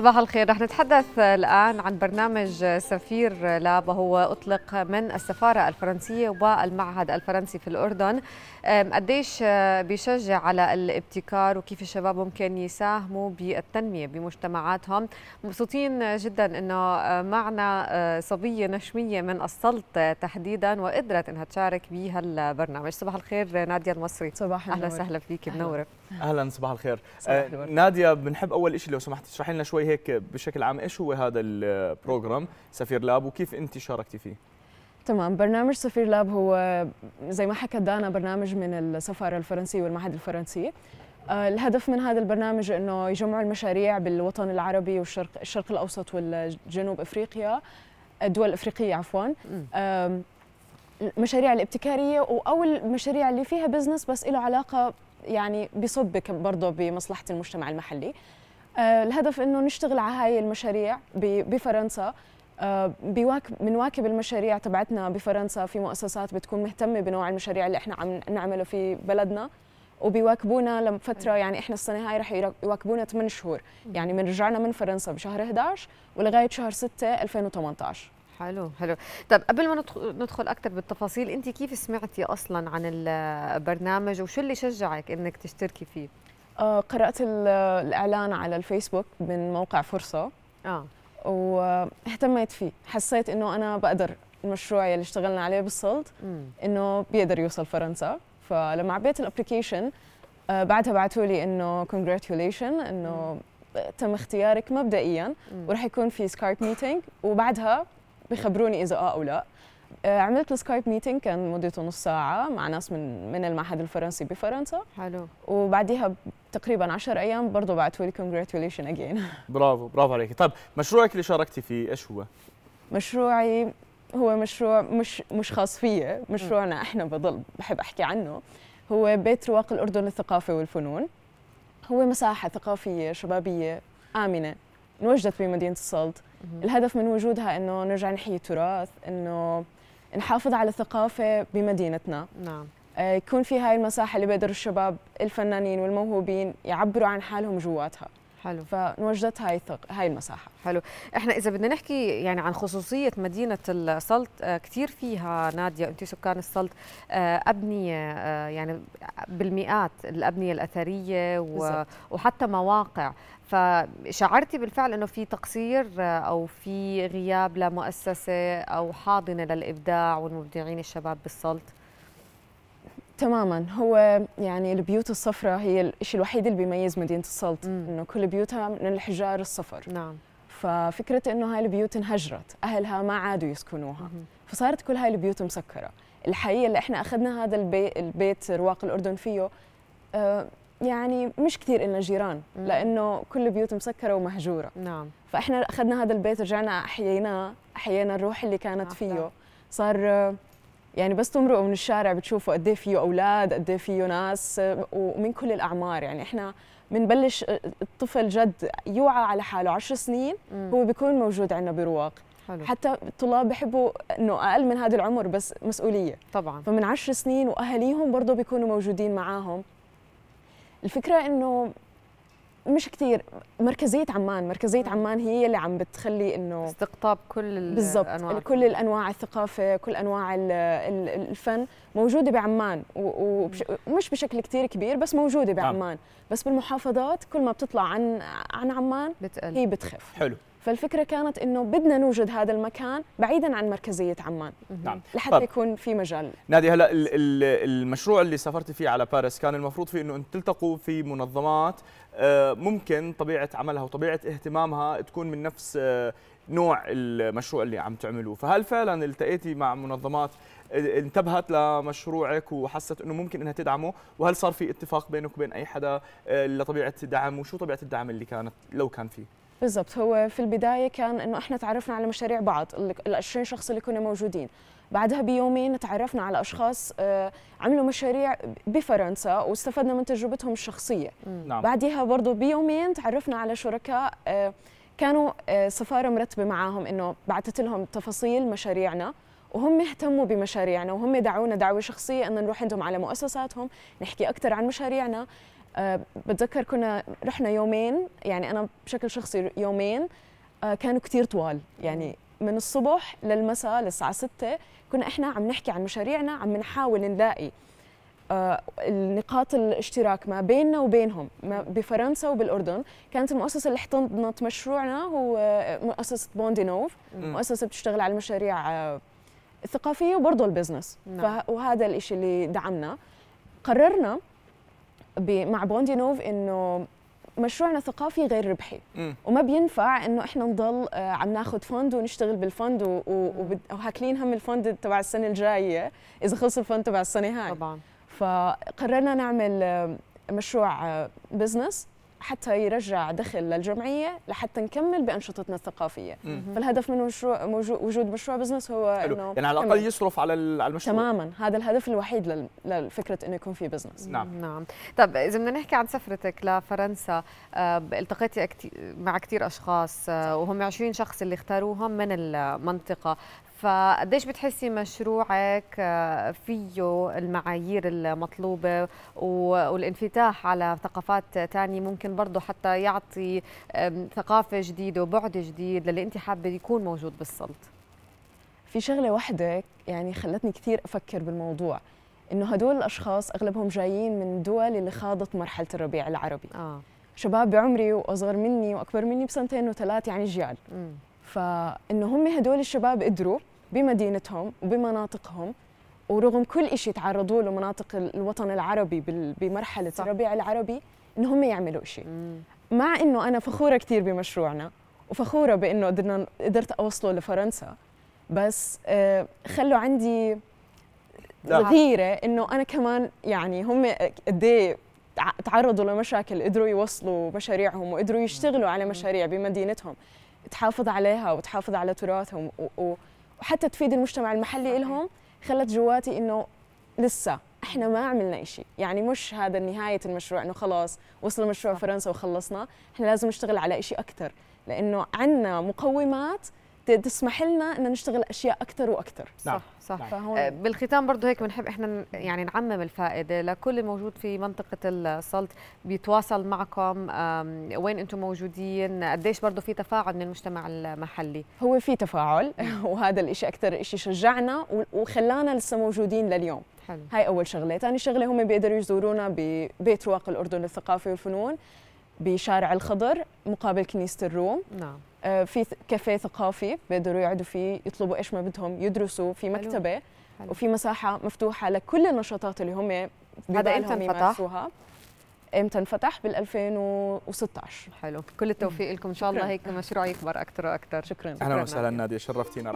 صباح الخير رح نتحدث الآن عن برنامج سفير لاب وهو أطلق من السفارة الفرنسية والمعهد الفرنسي في الأردن قديش بيشجع على الابتكار وكيف الشباب ممكن يساهموا بالتنمية بمجتمعاتهم مبسوطين جدا أنه معنا صبية نشمية من السلط تحديدا وقدرت أنها تشارك بهالبرنامج صباح الخير نادية المصري صباح أهلا وسهلا فيك منورة أهلا صباح الخير آه نادية بنحب أول شيء لو سمحت تشرحي لنا شوي هيك بشكل عام ايش هو هذا البروجرام سفير لاب وكيف انت شاركتي فيه تمام برنامج سفير لاب هو زي ما حكت دانا برنامج من السفاره الفرنسيه والمعهد الفرنسي آه، الهدف من هذا البرنامج انه يجمعوا المشاريع بالوطن العربي والشرق الشرق الاوسط والجنوب افريقيا الدول الافريقيه عفوا المشاريع الابتكاريه او المشاريع اللي فيها بزنس بس له علاقه يعني بصب برضه بمصلحه المجتمع المحلي آه، الهدف انه نشتغل على هاي المشاريع بفرنسا آه، بيواكب بنواكب المشاريع تبعتنا بفرنسا في مؤسسات بتكون مهتمه بنوع المشاريع اللي احنا عم نعمله في بلدنا وبيواكبونا لفتره يعني احنا السنه هاي رح يواكبونا 8 شهور يعني من رجعنا من فرنسا بشهر 11 ولغايه شهر 6 2018 حلو حلو طب قبل ما ندخل اكثر بالتفاصيل انت كيف سمعتي اصلا عن البرنامج وشو اللي شجعك انك تشتركي فيه آه، قرأت الإعلان على الفيسبوك من موقع فرصة آه. واهتميت فيه حسيت إنه أنا بقدر المشروع اللي اشتغلنا عليه بالصلد إنه بيقدر يوصل فرنسا فلما عبيت الابلكيشن آه، بعدها بعثوا لي إنه كونجراتوليشن إنه تم اختيارك مبدئيا وراح يكون في سكايب ميتينج وبعدها بيخبروني اذا اه او لا آه، عملت سكايب ميتنج كان مدته نص ساعة مع ناس من من المعهد الفرنسي بفرنسا حلو وبعديها تقريبا 10 أيام برضه بعثوا لي congratulations أجين برافو برافو عليك طيب مشروعك اللي شاركتي فيه إيش هو؟ مشروعي هو مشروع مش مش خاص فيا مشروعنا احنا بضل بحب احكي عنه هو بيت رواق الاردن للثقافه والفنون هو مساحه ثقافيه شبابيه امنه انوجدت بمدينه السلط الهدف من وجودها انه نرجع نحيي التراث انه نحافظ على ثقافة بمدينتنا نعم آه، يكون في هاي المساحة اللي بيقدروا الشباب الفنانين والموهوبين يعبروا عن حالهم جواتها حلو فنوجدت هاي الثق... هاي المساحه حلو احنا اذا بدنا نحكي يعني عن خصوصيه مدينه السلط آه، كثير فيها ناديه انت سكان السلط آه، ابنيه آه، يعني بالمئات الابنيه الاثريه و... وحتى مواقع فشعرتي بالفعل انه في تقصير او في غياب لمؤسسه او حاضنه للابداع والمبدعين الشباب بالسلط تماما هو يعني البيوت الصفراء هي الشيء الوحيد اللي بيميز مدينه السلط انه كل بيوتها من الحجار الصفر نعم ففكره انه هاي البيوت انهجرت اهلها ما عادوا يسكنوها مم. فصارت كل هاي البيوت مسكره الحقيقه اللي احنا اخذنا هذا البيت, البيت رواق الاردن فيه آه يعني مش كثير إلنا جيران مم. لأنه كل البيوت مسكرة ومهجورة نعم فإحنا أخذنا هذا البيت رجعنا أحييناه أحيينا الروح اللي كانت نعم، فيه نعم. صار يعني بس تمرقوا من الشارع بتشوفوا قد ايه فيه اولاد قد ايه فيه ناس ومن كل الاعمار يعني احنا بنبلش آه، الطفل جد يوعى على حاله عشر سنين مم. هو بيكون موجود عندنا برواق حلو. حتى الطلاب بحبوا انه اقل من هذا العمر بس مسؤوليه طبعا فمن عشر سنين واهاليهم برضه بيكونوا موجودين معاهم الفكره انه مش كثير مركزيه عمان مركزيه عمان هي اللي عم بتخلي انه استقطاب كل بالزبط. الانواع كل الانواع الثقافه كل انواع الفن موجوده بعمان ومش بشكل كثير كبير بس موجوده نعم. بعمان بس بالمحافظات كل ما بتطلع عن عن عمان بتقل. هي بتخف حلو فالفكره كانت انه بدنا نوجد هذا المكان بعيدا عن مركزيه عمان نعم لحتى طب. يكون في مجال نادي هلا المشروع اللي سافرت فيه على باريس كان المفروض فيه انه تلتقوا في منظمات آه، ممكن طبيعه عملها وطبيعه اهتمامها تكون من نفس آه، نوع المشروع اللي عم تعملوه فهل فعلا التقيتي مع منظمات آه، انتبهت لمشروعك وحست انه ممكن انها تدعمه وهل صار في اتفاق بينك وبين اي حدا لطبيعه الدعم وشو طبيعه الدعم اللي كانت لو كان فيه بالضبط هو في البدايه كان انه احنا تعرفنا على مشاريع بعض ال 20 شخص اللي كنا موجودين بعدها بيومين تعرفنا على اشخاص آه، عملوا مشاريع بفرنسا واستفدنا من تجربتهم الشخصيه نعم. بعدها برضه بيومين تعرفنا على شركاء آه، كانوا آه، سفاره مرتبه معاهم انه بعثت لهم تفاصيل مشاريعنا وهم اهتموا بمشاريعنا وهم دعونا دعوة شخصية انه نروح عندهم على مؤسساتهم نحكي أكثر عن مشاريعنا آه، بتذكر كنا رحنا يومين يعني انا بشكل شخصي يومين آه، كانوا كثير طوال يعني من الصبح للمساء للساعه 6 كنا احنا عم نحكي عن مشاريعنا عم نحاول نلاقي آه، النقاط الاشتراك ما بيننا وبينهم ما بفرنسا وبالاردن كانت المؤسسه اللي احتضنت مشروعنا هو مؤسسه بوندينوف مؤسسه بتشتغل على المشاريع الثقافيه وبرضه البزنس نعم. وهذا الشيء اللي دعمنا قررنا مع بوندي نوف انه مشروعنا ثقافي غير ربحي م. وما بينفع انه احنا نضل آه، عم ناخذ فند ونشتغل بالفند وهاكلين هم الفند تبع السنه الجايه اذا خلص الفند تبع السنه هاي طبعا فقررنا نعمل آه، مشروع بزنس آه، حتى يرجع دخل للجمعيه لحتى نكمل بانشطتنا الثقافيه فالهدف من مشروع وجود مشروع بزنس هو انه يعني على الاقل يصرف على المشروع تماما هذا الهدف الوحيد لفكره انه يكون في بزنس نعم نعم طب اذا بدنا نحكي عن سفرتك لفرنسا آه، التقيتي مع كثير اشخاص آه، وهم 20 شخص اللي اختاروهم من المنطقه فقديش بتحسي مشروعك آه، فيه المعايير المطلوبة والانفتاح على ثقافات تانية ممكن برضه حتى يعطي ثقافة جديدة وبعد جديد للي أنت حابة يكون موجود بالسلط في شغلة واحدة يعني خلتني كثير أفكر بالموضوع إنه هدول الأشخاص أغلبهم جايين من دول اللي خاضت مرحلة الربيع العربي آه. شباب بعمري وأصغر مني وأكبر مني بسنتين وثلاث يعني جيال فإنه هم هدول الشباب قدروا بمدينتهم وبمناطقهم ورغم كل شيء تعرضوا له مناطق الوطن العربي بمرحله صح. الربيع العربي ان هم يعملوا شيء مع انه انا فخوره كثير بمشروعنا وفخوره بانه قدرنا قدرت اوصله لفرنسا بس آه، خلوا عندي غيره انه انا كمان يعني هم قد إيه تعرضوا لمشاكل قدروا يوصلوا مشاريعهم وقدروا يشتغلوا على مشاريع بمدينتهم تحافظ عليها وتحافظ على تراثهم و, و وحتى تفيد المجتمع المحلي صحيح. لهم خلت جواتي انه لسه احنا ما عملنا شيء يعني مش هذا نهايه المشروع انه خلاص وصل المشروع فرنسا وخلصنا احنا لازم نشتغل على شيء اكثر لانه عندنا مقومات تسمح لنا ان نشتغل اشياء اكثر واكثر نعم. صح نعم. صح نعم. بالختام برضه هيك بنحب احنا يعني نعمم الفائده لكل موجود في منطقه السلط بيتواصل معكم وين انتم موجودين قديش برضه في تفاعل من المجتمع المحلي هو في تفاعل وهذا الشيء اكثر شيء شجعنا وخلانا لسه موجودين لليوم حلو. هاي اول شغله ثاني شغله هم بيقدروا يزورونا ببيت رواق الاردن للثقافه والفنون بشارع الخضر مقابل كنيسة الروم نعم آه، في كافيه ثقافي بيقدروا يقعدوا فيه يطلبوا ايش ما بدهم يدرسوا في مكتبه حلو. حلو. وفي مساحه مفتوحه لكل النشاطات اللي هم هذا امتى انفتح؟ امتى انفتح بال 2016 حلو كل التوفيق لكم ان شاء الله هيك مشروع يكبر اكثر واكثر شكرا اهلا وسهلا ناديه شرفتينا